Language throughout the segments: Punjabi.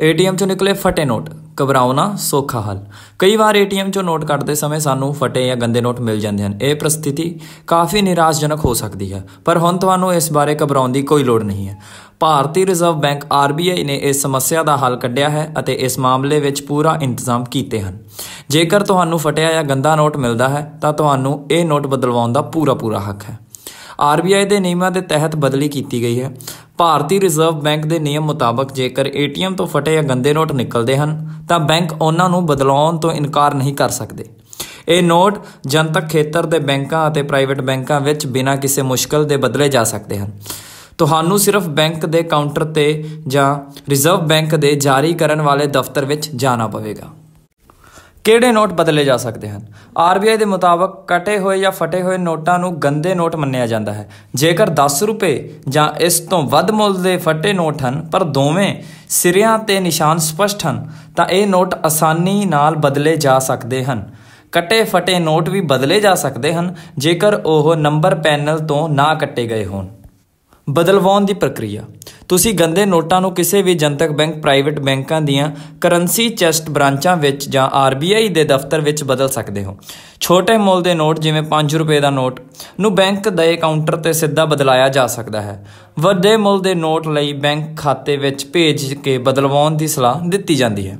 ਏਟੀਐਮ ਚੋਂ ਨਿਕਲੇ ਫਟੇ ਨੋਟ ਘਬਰਾਉਣਾ ਸੋਖਾ ਹੱਲ ਕਈ ਵਾਰ ਏਟੀਐਮ ਚੋਂ ਨੋਟ ਕੱਢਦੇ ਸਮੇਂ ਸਾਨੂੰ ਫਟੇ ਜਾਂ ਗੰਦੇ ਨੋਟ ਮਿਲ ਜਾਂਦੇ ਹਨ ਇਹ ਪ੍ਰਸਥਿਤੀ ਕਾਫੀ ਨਿਰਾਸ਼ਜਨਕ ਹੋ ਸਕਦੀ ਹੈ ਪਰ ਹੁਣ ਤੁਹਾਨੂੰ ਇਸ ਬਾਰੇ ਘਬਰਾਉਣ ਦੀ ਕੋਈ ਲੋੜ ਨਹੀਂ ਹੈ ਭਾਰਤੀ ਰਿਜ਼ਰਵ ਬੈਂਕ ਆਰਬੀਆਈ ਨੇ ਇਸ ਸਮੱਸਿਆ ਦਾ ਹੱਲ ਕੱਢਿਆ ਹੈ ਅਤੇ ਇਸ ਮਾਮਲੇ ਵਿੱਚ ਪੂਰਾ ਇੰਤਜ਼ਾਮ ਕੀਤੇ ਹਨ ਜੇਕਰ ਤੁਹਾਨੂੰ ਫਟਿਆ ਜਾਂ ਗੰਦਾ ਨੋਟ ਮਿਲਦਾ ਹੈ ਤਾਂ ਤੁਹਾਨੂੰ ਇਹ ਨੋਟ ਬਦਲਵਾਉਣ ਦਾ ਪੂਰਾ ਪੂਰਾ ਹੱਕ ਹੈ ਆਰਬੀਆਈ ਦੇ ਨਿਯਮਾਂ ਦੇ ਤਹਿਤ ਬਦਲੀ ਕੀਤੀ ਗਈ ਹੈ ਭਾਰਤੀ ਰਿਜ਼ਰਵ ਬੈਂਕ ਦੇ ਨਿਯਮ ਮੁਤਾਬਕ ਜੇਕਰ ਏਟੀਐਮ ਤੋਂ ਫਟੇ ਜਾਂ ਗੰਦੇ ਨੋਟ ਨਿਕਲਦੇ ਹਨ ਤਾਂ ਬੈਂਕ ਉਹਨਾਂ ਨੂੰ ਬਦਲਾਉਣ ਤੋਂ ਇਨਕਾਰ ਨਹੀਂ ਕਰ ਸਕਦੇ ਇਹ ਨੋਟ ਜਨਤਕ ਖੇਤਰ ਦੇ ਬੈਂਕਾਂ ਅਤੇ ਪ੍ਰਾਈਵੇਟ ਬੈਂਕਾਂ ਵਿੱਚ ਬਿਨਾਂ ਕਿਸੇ ਮੁਸ਼ਕਲ ਦੇ ਬਦਲੇ ਜਾ ਸਕਦੇ ਹਨ ਤੁਹਾਨੂੰ ਸਿਰਫ ਬੈਂਕ ਦੇ ਕਾਊਂਟਰ ਤੇ ਜਾਂ ਰਿਜ਼ਰਵ ਬੈਂਕ ਦੇ ਜਾਰੀ ਕਰਨ ਵਾਲੇ ਦਫ਼ਤਰ ਵਿੱਚ ਜਾਣਾ ਪਵੇਗਾ ਕਿਹੜੇ ਨੋਟ ਬਦਲੇ ਜਾ ਸਕਦੇ ਹਨ ਆਰਬੀਆਈ ਦੇ ਮੁਤਾਬਕ ਕਟੇ ਹੋਏ ਜਾਂ ਫਟੇ ਹੋਏ ਨੋਟਾਂ ਨੂੰ ਗੰਦੇ ਨੋਟ ਮੰਨਿਆ ਜਾਂਦਾ ਹੈ ਜੇਕਰ 10 ਰੁਪਏ ਜਾਂ ਇਸ ਤੋਂ ਵੱਧ ਮੁੱਲ ਦੇ ਫਟੇ ਨੋਟ ਹਨ ਪਰ ਦੋਵੇਂ ਸਿਰਿਆਂ ਤੇ ਨਿਸ਼ਾਨ ਸਪਸ਼ਟ ਹਨ ਤਾਂ ਇਹ ਨੋਟ ਆਸਾਨੀ ਨਾਲ ਬਦਲੇ ਜਾ ਸਕਦੇ ਹਨ ਕਟੇ ਫਟੇ ਨੋਟ ਵੀ ਬਦਲੇ ਜਾ ਸਕਦੇ ਹਨ ਜੇਕਰ ਉਹ ਨੰਬਰ ਪੈਨਲ ਤੋਂ ਨਾ ਕੱਟੇ ਗਏ ਹੋਣ ਬਦਲਵਾਉਣ ਦੀ ਪ੍ਰਕਿਰਿਆ ਤੁਸੀਂ ਗੰਦੇ ਨੋਟਾਂ ਨੂੰ ਕਿਸੇ ਵੀ ਜਨਤਕ ਬੈਂਕ ਪ੍ਰਾਈਵੇਟ ਬੈਂਕਾਂ ਦੀਆਂ ਕਰੰਸੀ ਚੈਸਟ ਬ੍ਰਾਂਚਾਂ ਵਿੱਚ ਜਾਂ ਆਰਬੀਆਈ ਦੇ ਦਫ਼ਤਰ ਵਿੱਚ ਬਦਲ ਸਕਦੇ ਹੋ ਛੋਟੇ ਮੁੱਲ ਦੇ ਨੋਟ ਜਿਵੇਂ 5 ਰੁਪਏ ਦਾ ਨੋਟ ਨੂੰ ਬੈਂਕ ਦੇ ਕਾਊਂਟਰ ਤੇ ਸਿੱਧਾ ਬਦਲਾਇਆ ਜਾ ਸਕਦਾ ਹੈ ਵੱਡੇ ਮੁੱਲ ਦੇ ਨੋਟ ਲਈ ਬੈਂਕ ਖਾਤੇ ਵਿੱਚ ਭੇਜ ਕੇ ਬਦਲਵਾਉਣ ਦੀ ਸਲਾਹ ਦਿੱਤੀ ਜਾਂਦੀ ਹੈ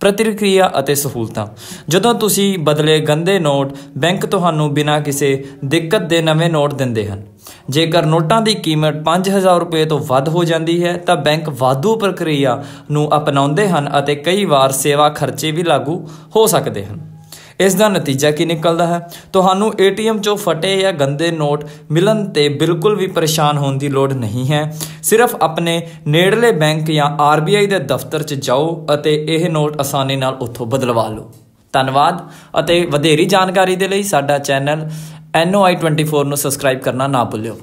ਪ੍ਰਤੀਕਿਰਿਆ ਅਤੇ ਸਹੂਲਤਾਂ ਜਦੋਂ ਤੁਸੀਂ ਬਦਲੇ ਗੰਦੇ ਨੋਟ ਬੈਂਕ ਤੁਹਾਨੂੰ ਬਿਨਾਂ ਕਿਸੇ ਦਿੱਕਤ ਦੇ ਨਵੇਂ ਨੋਟ ਦਿੰਦੇ ਹਨ ਜੇਕਰ ਨੋਟਾਂ ਦੀ ਕੀਮਤ 5000 ਰੁਪਏ ਤੋਂ ਵੱਧ ਹੋ ਜਾਂਦੀ ਹੈ ਤਾਂ ਬੈਂਕ ਵਾਧੂ ਪ੍ਰਕਿਰਿਆ ਨੂੰ ਅਪਣਾਉਂਦੇ ਹਨ ਅਤੇ ਕਈ ਵਾਰ ਸੇਵਾ ਖਰਚੇ ਵੀ ਲਾਗੂ ਹੋ ਸਕਦੇ ਹਨ ਇਸ ਦਾ ਨਤੀਜਾ ਕੀ ਨਿਕਲਦਾ ਹੈ ਤੁਹਾਨੂੰ ਏਟੀਐਮ 'ਚੋਂ ਫਟੇ ਜਾਂ ਗੰਦੇ ਨੋਟ ਮਿਲਣ ਤੇ ਬਿਲਕੁਲ ਵੀ ਪਰੇਸ਼ਾਨ ਹੋਣ ਦੀ ਲੋੜ ਨਹੀਂ ਹੈ ਸਿਰਫ ਆਪਣੇ ਨੇੜਲੇ ਬੈਂਕ ਜਾਂ ਆਰਬੀਆਈ ਦੇ ਦਫ਼ਤਰ 'ਚ ਜਾਓ ਅਤੇ ਇਹ ਨੋਟ ਆਸਾਨੀ ਨਾਲ ਉੱਥੋਂ ਬਦਲਵਾ ਲਓ ਧੰਨਵਾਦ ਅਤੇ ਵਧੇਰੀ ਜਾਣਕਾਰੀ ਦੇ ਲਈ ਸਾਡਾ ਚੈਨਲ NOI24 ਨੂੰ ਸਬਸਕ੍ਰਾਈਬ ਕਰਨਾ ਨਾ ਭੁੱਲਿਓ